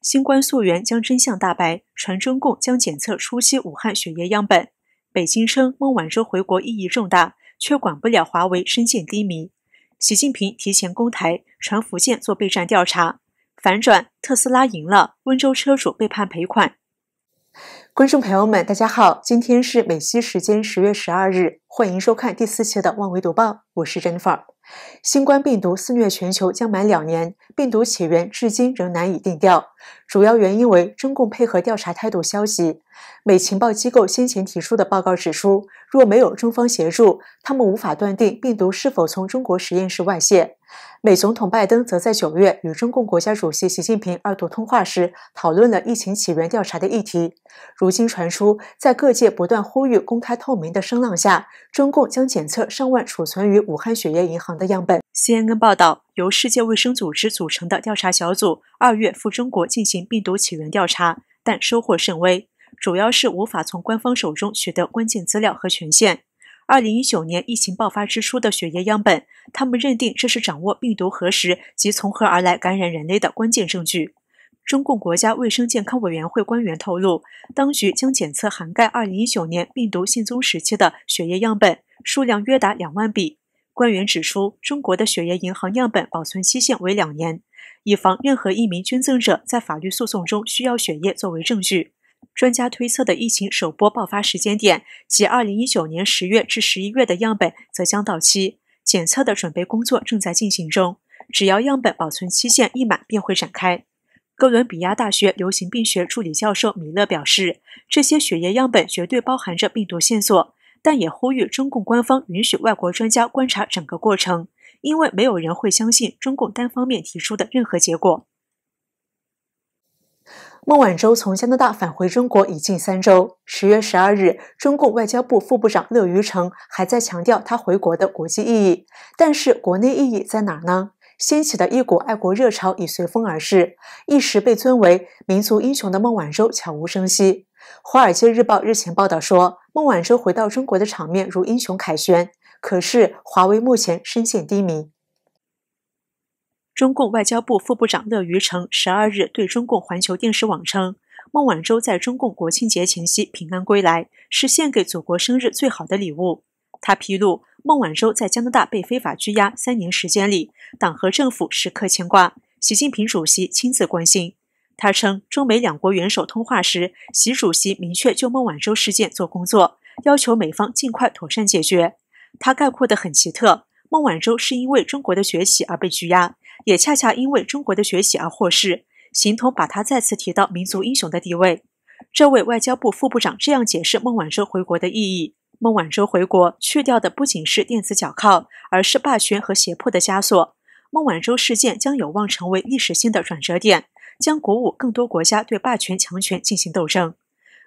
新冠溯源将真相大白，传中共将检测初期武汉血液样本。北京称孟晚舟回国意义重大，却管不了华为深陷低迷。习近平提前公台，传福建做备战调查。反转，特斯拉赢了，温州车主被判赔款。观众朋友们，大家好！今天是美西时间十月十二日，欢迎收看第四期的《万维读报》，我是 Jennifer。新冠病毒肆虐全球将满两年，病毒起源至今仍难以定调，主要原因为中共配合调查态度消极。美情报机构先前提出的报告指出，若没有中方协助，他们无法断定病毒是否从中国实验室外泄。美总统拜登则在九月与中共国家主席习近平二度通话时，讨论了疫情起源调查的议题。如今传出，在各界不断呼吁公开透明的声浪下，中共将检测上万储存于武汉血液银行。的样本。CNN 报道，由世界卫生组织组成的调查小组二月赴中国进行病毒起源调查，但收获甚微，主要是无法从官方手中取得关键资料和权限。2019年疫情爆发之初的血液样本，他们认定这是掌握病毒核实及从何而来感染人类的关键证据。中共国家卫生健康委员会官员透露，当局将检测涵盖2019年病毒性宗时期的血液样本，数量约达两万笔。官员指出，中国的血液银行样本保存期限为两年，以防任何一名捐赠者在法律诉讼中需要血液作为证据。专家推测的疫情首波爆发时间点即2019年10月至11月的样本则将到期。检测的准备工作正在进行中，只要样本保存期限一满，便会展开。哥伦比亚大学流行病学助理教授米勒表示，这些血液样本绝对包含着病毒线索。但也呼吁中共官方允许外国专家观察整个过程，因为没有人会相信中共单方面提出的任何结果。孟晚舟从加拿大返回中国已近三周。十月十二日，中共外交部副部长乐于成还在强调他回国的国际意义，但是国内意义在哪呢？掀起的一股爱国热潮已随风而逝，一时被尊为民族英雄的孟晚舟悄无声息。《华尔街日报》日前报道说。孟晚舟回到中国的场面如英雄凯旋，可是华为目前深陷低迷。中共外交部副部长乐于成十二日对中共环球电视网称，孟晚舟在中共国庆节前夕平安归来，是献给祖国生日最好的礼物。他披露，孟晚舟在加拿大被非法拘押三年时间里，党和政府时刻牵挂，习近平主席亲自关心。他称，中美两国元首通话时，习主席明确就孟晚舟事件做工作，要求美方尽快妥善解决。他概括得很奇特，孟晚舟是因为中国的崛起而被拘押，也恰恰因为中国的学习而获释，形同把他再次提到民族英雄的地位。这位外交部副部长这样解释孟晚舟回国的意义：孟晚舟回国去掉的不仅是电子脚铐，而是霸权和胁迫的枷锁。孟晚舟事件将有望成为历史性的转折点。将鼓舞更多国家对霸权强权进行斗争。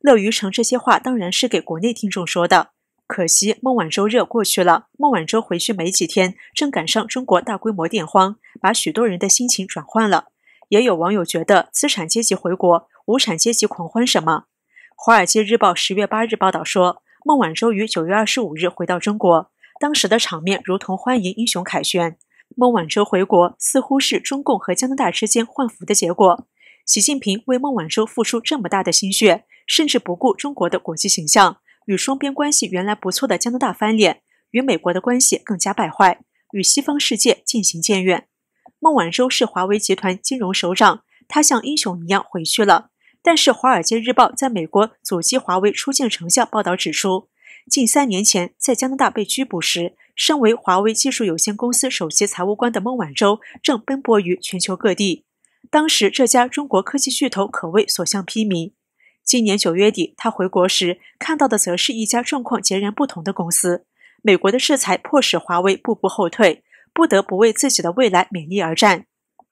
乐于成这些话当然是给国内听众说的，可惜孟晚舟热过去了。孟晚舟回去没几天，正赶上中国大规模电荒，把许多人的心情转换了。也有网友觉得资产阶级回国，无产阶级狂欢什么？《华尔街日报》十月八日报道说，孟晚舟于九月二十五日回到中国，当时的场面如同欢迎英雄凯旋。孟晚舟回国似乎是中共和加拿大之间换服的结果。习近平为孟晚舟付出这么大的心血，甚至不顾中国的国际形象，与双边关系原来不错的加拿大翻脸，与美国的关系更加败坏，与西方世界渐行渐远。孟晚舟是华为集团金融首长，他像英雄一样回去了。但是《华尔街日报》在美国阻击华为初见成效，报道指出。近三年前，在加拿大被拘捕时，身为华为技术有限公司首席财务官的孟晚舟正奔波于全球各地。当时，这家中国科技巨头可谓所向披靡。今年九月底，他回国时看到的则是一家状况截然不同的公司。美国的制裁迫使华为步步后退，不得不为自己的未来勉力而战。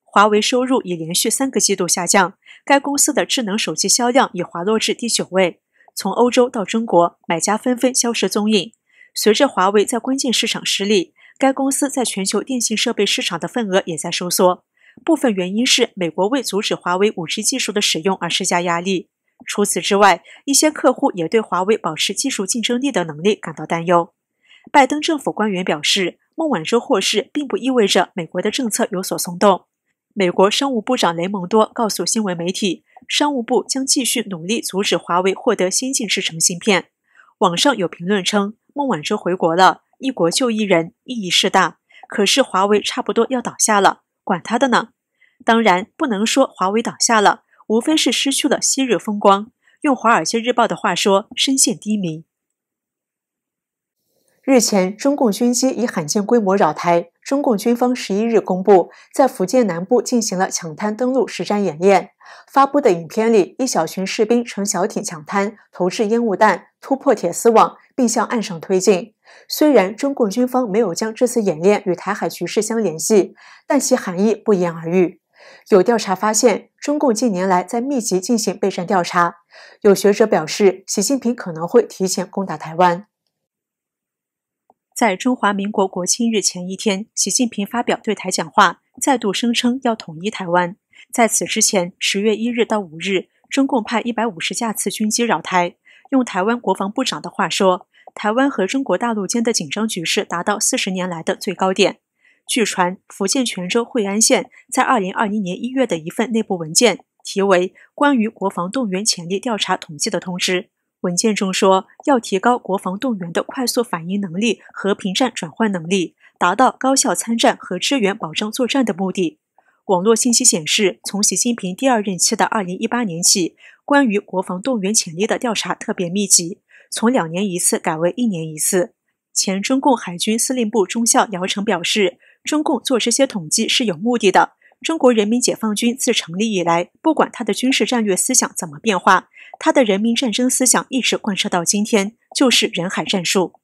华为收入已连续三个季度下降，该公司的智能手机销量已滑落至第九位。从欧洲到中国，买家纷纷消失踪影。随着华为在关键市场失利，该公司在全球电信设备市场的份额也在收缩。部分原因是美国为阻止华为 5G 技术的使用而施加压力。除此之外，一些客户也对华为保持技术竞争力的能力感到担忧。拜登政府官员表示，孟晚舟获释并不意味着美国的政策有所松动。美国商务部长雷蒙多告诉新闻媒体。商务部将继续努力阻止华为获得先进制程芯片。网上有评论称，孟晚舟回国了一国救一人，意义是大。可是华为差不多要倒下了，管他的呢？当然不能说华为倒下了，无非是失去了昔日风光。用《华尔街日报》的话说，深陷低迷。日前，中共军机以罕见规模扰台。中共军方十一日公布，在福建南部进行了抢滩登陆实战演练。发布的影片里，一小群士兵乘小艇抢滩，投掷烟雾弹，突破铁丝网，并向岸上推进。虽然中共军方没有将这次演练与台海局势相联系，但其含义不言而喻。有调查发现，中共近年来在密集进行备战调查。有学者表示，习近平可能会提前攻打台湾。在中华民国国庆日前一天，习近平发表对台讲话，再度声称要统一台湾。在此之前，十月一日到五日，中共派一百五十架次军机扰台。用台湾国防部长的话说，台湾和中国大陆间的紧张局势达到四十年来的最高点。据传，福建泉州惠安县在二零二一年一月的一份内部文件，题为《关于国防动员潜力调查统计的通知》。文件中说，要提高国防动员的快速反应能力、和平战转换能力，达到高效参战和支援保障作战的目的。网络信息显示，从习近平第二任期的二零一八年起，关于国防动员潜力的调查特别密集，从两年一次改为一年一次。前中共海军司令部中校姚成表示，中共做这些统计是有目的的。中国人民解放军自成立以来，不管他的军事战略思想怎么变化。他的人民战争思想一直贯彻到今天，就是人海战术。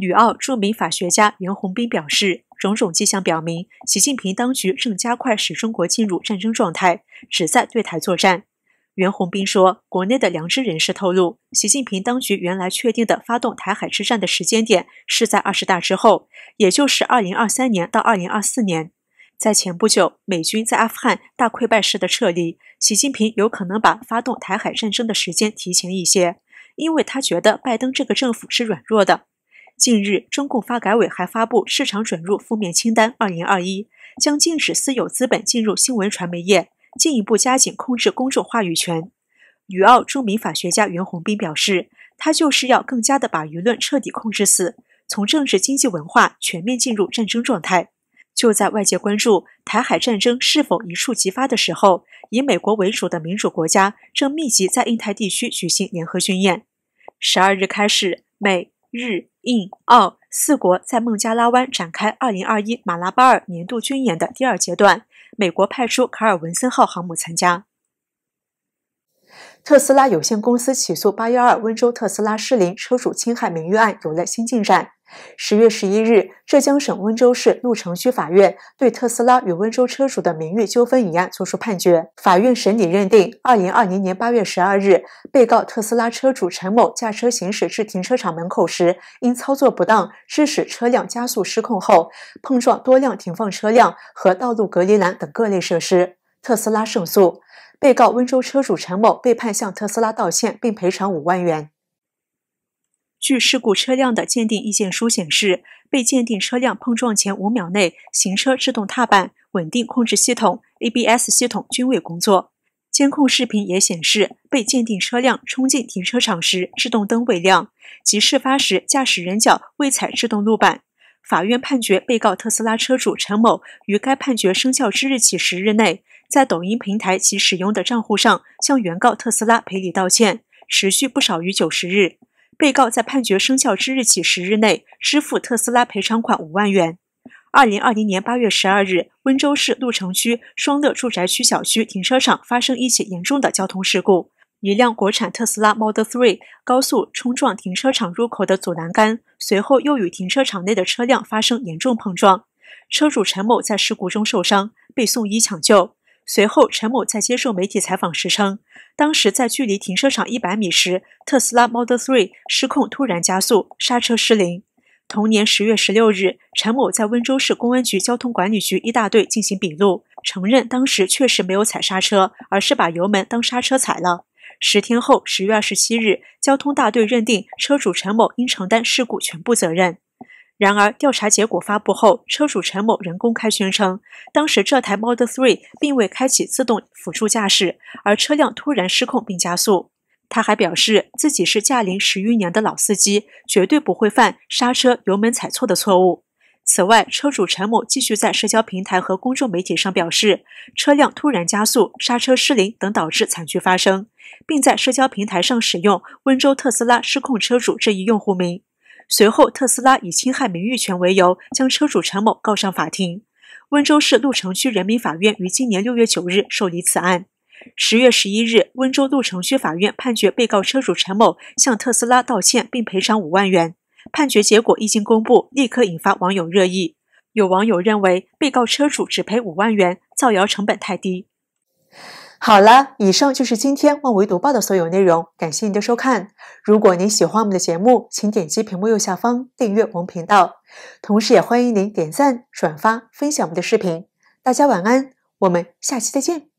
吕奥著名法学家袁宏斌表示，种种迹象表明，习近平当局正加快使中国进入战争状态，旨在对台作战。袁宏斌说，国内的良知人士透露，习近平当局原来确定的发动台海之战的时间点是在二十大之后，也就是二零二三年到二零二四年。在前不久，美军在阿富汗大溃败式的撤离，习近平有可能把发动台海战争的时间提前一些，因为他觉得拜登这个政府是软弱的。近日，中共发改委还发布市场准入负面清单二零二一，将禁止私有资本进入新闻传媒业，进一步加紧控制公众话语权。女澳著名法学家袁宏斌表示，他就是要更加的把舆论彻底控制死，从政治、经济、文化全面进入战争状态。就在外界关注台海战争是否一触即发的时候，以美国为主的民主国家正密集在印太地区举行联合军演。十二日开始，美日印澳四国在孟加拉湾展开二零二一马拉巴尔年度军演的第二阶段，美国派出卡尔文森号航母参加。特斯拉有限公司起诉八幺二温州特斯拉失灵车主侵害名誉案有了新进展。十月十一日，浙江省温州市鹿城区法院对特斯拉与温州车主的名誉纠纷一案作出判决。法院审理认定，二零二零年八月十二日，被告特斯拉车主陈某驾车行驶至停车场门口时，因操作不当，致使车辆加速失控后，碰撞多辆停放车辆和道路隔离栏等各类设施。特斯拉胜诉，被告温州车主陈某被判向特斯拉道歉并赔偿五万元。据事故车辆的鉴定意见书显示，被鉴定车辆碰撞前五秒内，行车制动踏板稳定控制系统 （ABS） 系统均未工作。监控视频也显示，被鉴定车辆冲进停车场时，制动灯未亮，即事发时驾驶人脚未踩制动路板。法院判决被告特斯拉车主陈某于该判决生效之日起十日内。在抖音平台其使用的账户上向原告特斯拉赔礼道歉，持续不少于九十日。被告在判决生效之日起十日内支付特斯拉赔偿款五万元。二零二零年八月十二日，温州市鹿城区双乐住宅区小区停车场发生一起严重的交通事故，一辆国产特斯拉 Model Three 高速冲撞停车场入口的阻拦杆，随后又与停车场内的车辆发生严重碰撞，车主陈某在事故中受伤，被送医抢救。随后，陈某在接受媒体采访时称，当时在距离停车场一百米时，特斯拉 Model 3失控，突然加速，刹车失灵。同年十月十六日，陈某在温州市公安局交通管理局一大队进行笔录，承认当时确实没有踩刹车，而是把油门当刹车踩了。十天后，十月二十七日，交通大队认定车主陈某应承担事故全部责任。然而，调查结果发布后，车主陈某仍公开宣称，当时这台 Model 3并未开启自动辅助驾驶，而车辆突然失控并加速。他还表示自己是驾龄十余年的老司机，绝对不会犯刹车油门踩错的错误。此外，车主陈某继续在社交平台和公众媒体上表示，车辆突然加速、刹车失灵等导致惨剧发生，并在社交平台上使用“温州特斯拉失控车主”这一用户名。随后，特斯拉以侵害名誉权为由，将车主陈某告上法庭。温州市鹿城区人民法院于今年六月九日受理此案。十月十一日，温州鹿城区法院判决被告车主陈某向特斯拉道歉并赔偿五万元。判决结果一经公布，立刻引发网友热议。有网友认为，被告车主只赔五万元，造谣成本太低。好了，以上就是今天《万维读报》的所有内容。感谢您的收看。如果您喜欢我们的节目，请点击屏幕右下方订阅我们频道。同时，也欢迎您点赞、转发、分享我们的视频。大家晚安，我们下期再见。